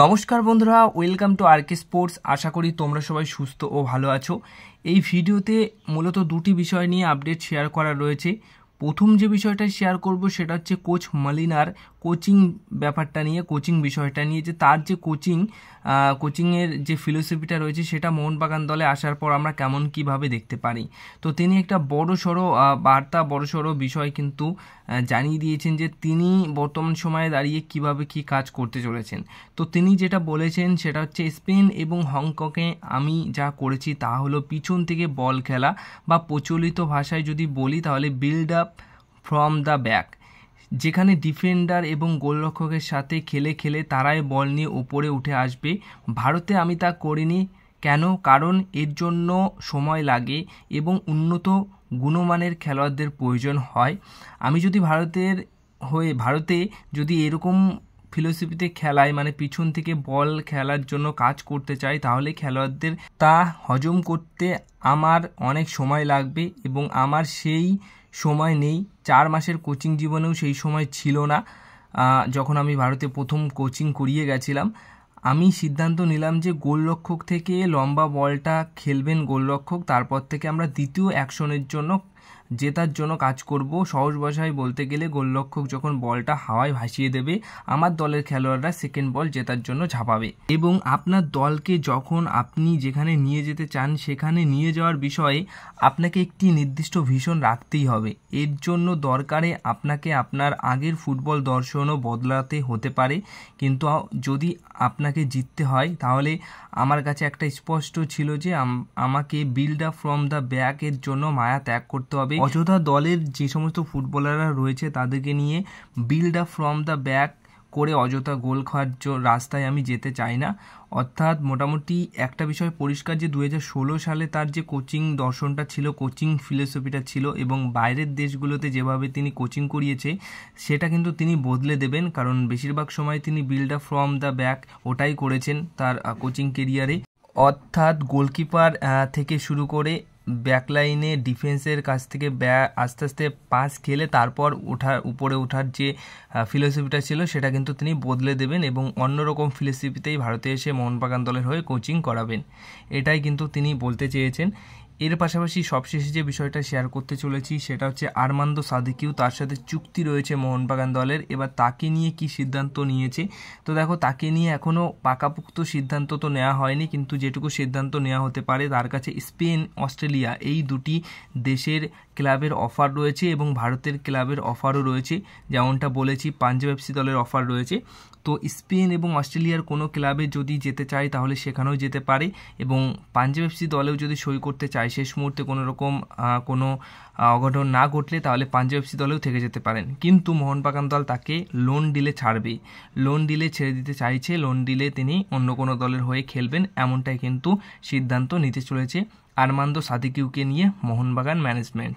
নমস্কার বন্ধুরা welcome to R K sports আশা করি তোমরা সবাই সুস্থ ও ভালো আছো এই ভিডিওতে মূলত দুটি বিষয় নিয়ে আপডেট শেয়ার করা রয়েছে প্রথম যে বিষয়টা শেয়ার করব সেটা হচ্ছে কোচ মালিনার কোচিং ব্যাপারটা নিয়ে কোচিং বিষয়টা নিয়ে যে তার যে কোচিং কোচিংয়ের যে ফিলোসফিটা রয়েছে সেটা মোহনবাগান দলে আসার পর আমরা কেমন কিভাবে দেখতে পারি তো তিনি একটা বড় সড়ো বার্তা বড় সড়ো বিষয় কিন্তু জানিয়ে দিয়েছেন যে তিনি বর্তমান সময়ে দাঁড়িয়ে কিভাবে কি কাজ করতে চলেছেন তো তিনি যেটা বলেছেন সেটা হচ্ছে স্পেন এবং হংকংয়ে আমি যা করেছি তা হলো পিছন থেকে বল খেলা বা প্রচলিত ভাষায় যদি বলি তাহলে build up from the back যেখানে ডিফেন্ডার এবং গোলরক্ষকের সাথে খেলে খেলে তারাই বল নিয়ে ওপরে উঠে আসবে ভারতে আমি তা করিনি কেন কারণ এর জন্য সময় লাগে এবং উন্নত গুণমানের খেলোয়াড়দের প্রয়োজন হয় আমি যদি ভারতের হয়ে ভারতে যদি এরকম ফিলোসফিতে খেলায় মানে পিছন থেকে বল খেলার জন্য কাজ করতে চাই তাহলে খেলোয়াড়দের তা হজম করতে আমার অনেক সময় লাগবে এবং আমার সেই সময় নেই চার মাসের কোচিং জীবনেও সেই সময় ছিল না যখন আমি ভারতে প্রথম কোচিং করিয়ে গেছিলাম আমি সিদ্ধান্ত নিলাম যে গোলরক্ষক থেকে লম্বা বলটা খেলবেন গোলরক্ষক তারপর থেকে আমরা দ্বিতীয় অ্যাকশনের জন্য জেতার জন্য কাজ করব সহজ ভাষায় বলতে গেলে গোলরক্ষক যখন বলটা হাওয়ায় ভাসিয়ে দেবে আমার দলের খেলোয়াড়রা সেকেন্ড বল জেতার জন্য ঝাঁপাবে এবং আপনার দলকে যখন আপনি যেখানে নিয়ে যেতে চান সেখানে নিয়ে যাওয়ার বিষয়ে আপনাকে একটি নির্দিষ্ট ভিশন রাখতেই হবে এর জন্য দরকারে আপনাকে আপনার আগের ফুটবল দর্শনও বদলাতে হতে পারে কিন্তু যদি আপনাকে খেলাটাকে জিততে হয় তাহলে আমার কাছে একটা স্পষ্ট ছিল যে আমাকে বিল্ড আপ ফ্রম দ্য ব্যাকের জন্য মায়া ত্যাগ করতে হবে অযোধ্যা দলের যে সমস্ত ফুটবলাররা রয়েছে তাদেরকে নিয়ে build up from the back করে অযথা গোল খাওয়ার রাস্তায় আমি যেতে চাই না অর্থাৎ মোটামুটি একটা বিষয় পরিষ্কার যে দু সালে তার যে কোচিং দর্শনটা ছিল কোচিং ফিলোসফিটা ছিল এবং বাইরের দেশগুলোতে যেভাবে তিনি কোচিং করিয়েছে সেটা কিন্তু তিনি বদলে দেবেন কারণ বেশিরভাগ সময় তিনি build up from the back ওটাই করেছেন তার কোচিং কেরিয়ারে অর্থাৎ গোলকিপার থেকে শুরু করে ব্যাকলাইনে ডিফেন্সের কাছ থেকে ব্যা আস্তে আস্তে পাস খেলে তারপর ওঠার উপরে ওঠার যে ফিলোসফিটা ছিল সেটা কিন্তু তিনি বদলে দেবেন এবং অন্যরকম ফিলোসফিতেই ভারতে এসে মোহনবাগান দলের হয়ে কোচিং করাবেন এটাই কিন্তু তিনি বলতে চেয়েছেন এর পাশাপাশি সবশেষে যে বিষয়টা শেয়ার করতে চলেছি সেটা হচ্ছে আরমান্দ সাদিকিও তার সাথে চুক্তি রয়েছে মোহনবাগান দলের এবার তাকে নিয়ে কি সিদ্ধান্ত নিয়েছে তো দেখো তাকে নিয়ে এখনও পাকাপোক্ত সিদ্ধান্ত তো নেওয়া হয়নি কিন্তু যেটুকু সিদ্ধান্ত নেওয়া হতে পারে তার কাছে স্পেন অস্ট্রেলিয়া এই দুটি দেশের ক্লাবের অফার রয়েছে এবং ভারতের ক্লাবের অফারও রয়েছে যেমনটা বলেছি পাঞ্জাব এফসি দলের অফার রয়েছে তো স্পেন এবং অস্ট্রেলিয়ার কোনো ক্লাবে যদি যেতে চায় তাহলে সেখানেও যেতে পারে এবং পাঞ্জাব এফসি দলেও যদি সই করতে চায় তাই শেষ মুহূর্তে কোনো রকম কোনো অঘটন না ঘটলে তাহলে পাঞ্জাব এফসি দলেও থেকে যেতে পারেন কিন্তু মোহনবাগান দল তাকে লোন ডিলে ছাড়বে লোন ডিলে ছেড়ে দিতে চাইছে লোন ডিলে তিনি অন্য কোনো দলের হয়ে খেলবেন এমনটাই কিন্তু সিদ্ধান্ত নিতে চলেছে আরমান্দ সাদিকিউকে নিয়ে মোহনবাগান ম্যানেজমেন্ট